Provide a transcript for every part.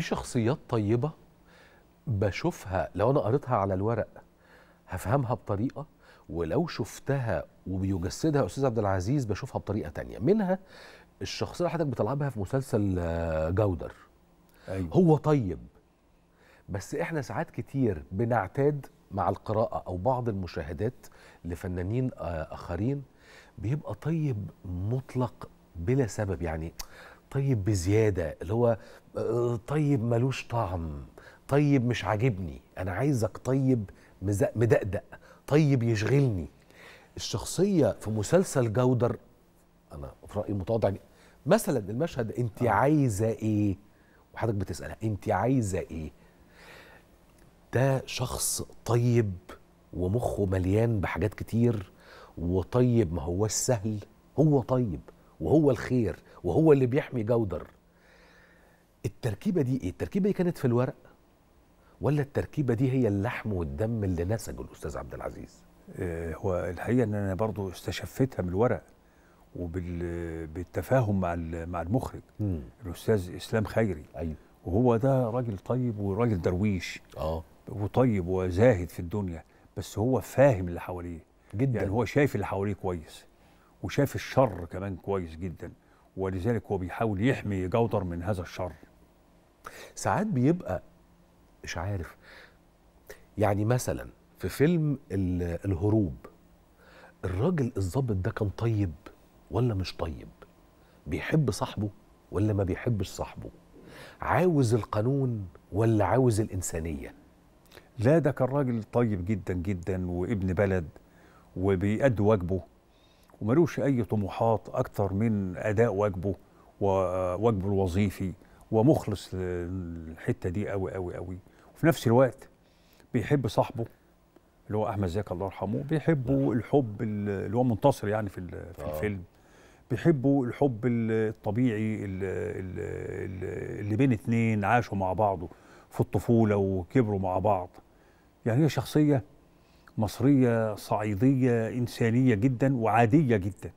في شخصيات طيبه بشوفها لو انا قريتها على الورق هفهمها بطريقه ولو شفتها وبيجسدها استاذ عبد العزيز بشوفها بطريقه تانية منها الشخصيه اللي حضرتك بتلعبها في مسلسل آه، جودر أيوة. هو طيب بس احنا ساعات كتير بنعتاد مع القراءه او بعض المشاهدات لفنانين آه، اخرين بيبقى طيب مطلق بلا سبب يعني طيب بزياده اللي هو آه، طيب ملوش طعم طيب مش عاجبني انا عايزك طيب مدقدق طيب يشغلني الشخصيه في مسلسل جودر انا في رايي متواضع مثلا المشهد انت آه. عايزه ايه وحضرتك بتسالها انت عايزه ايه ده شخص طيب ومخه مليان بحاجات كتير وطيب ما هو السهل هو طيب وهو الخير وهو اللي بيحمي جودر التركيبه دي ايه التركيبه دي كانت في الورق ولا التركيبه دي هي اللحم والدم اللي نسجه الاستاذ عبد العزيز آه، هو الحقيقه ان انا برضو استشفتها من الورق وبالتفاهم مع مع المخرج مم. الاستاذ اسلام خيري ايوه وهو ده راجل طيب وراجل درويش اه وطيب وزاهد في الدنيا بس هو فاهم اللي حواليه جدا يعني هو شايف اللي حواليه كويس وشاف الشر كمان كويس جدا ولذلك هو بيحاول يحمي جودر من هذا الشر ساعات بيبقى مش عارف يعني مثلا في فيلم الهروب الراجل الظابط ده كان طيب ولا مش طيب بيحب صاحبه ولا ما بيحبش صاحبه عاوز القانون ولا عاوز الإنسانية لا ده كان راجل طيب جدا جدا وابن بلد وبيأدي واجبه وملوش أي طموحات أكتر من أداء واجبه وواجبه الوظيفي ومخلص للحتة دي قوي قوي قوي وفي نفس الوقت بيحب صاحبه اللي هو أحمد زكي الله يرحمه بيحبه نعم. الحب اللي هو منتصر يعني في, في آه. الفيلم بيحبوا الحب الطبيعي اللي بين اتنين عاشوا مع بعض في الطفولة وكبروا مع بعض يعني هي شخصية مصرية صعيدية إنسانية جدا وعادية جدا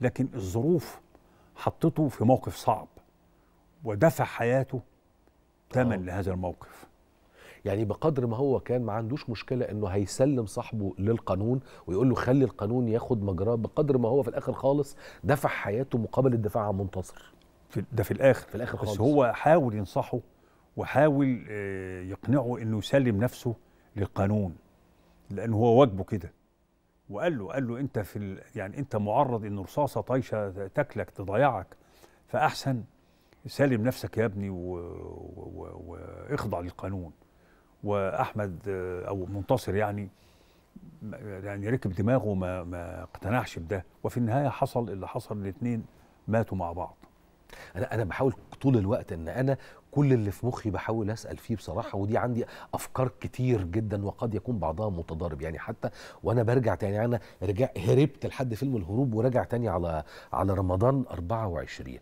لكن الظروف حطته في موقف صعب ودفع حياته ثمن آه. لهذا الموقف يعني بقدر ما هو كان ما عندوش مشكله انه هيسلم صاحبه للقانون ويقول له خلي القانون ياخد مجراه بقدر ما هو في الاخر خالص دفع حياته مقابل الدفاع عن منتصر في ده في الاخر في الاخر خالص بس هو حاول ينصحه وحاول آه، يقنعه انه يسلم نفسه للقانون لأنه هو واجبه كده وقال له قال له أنت في ال... يعني أنت معرض إن رصاصة طايشة تاكلك تضيعك فأحسن سالم نفسك يا ابني واخضع و... و... للقانون وأحمد أو منتصر يعني يعني ركب دماغه ما ما اقتنعش بده وفي النهايه حصل اللي حصل الاثنين ماتوا مع بعض انا انا بحاول طول الوقت ان انا كل اللي في مخي بحاول اسال فيه بصراحه ودي عندي افكار كتير جدا وقد يكون بعضها متضارب يعني حتى وانا برجع تاني يعني انا رجع هربت لحد فيلم الهروب وراجع تاني على على رمضان 24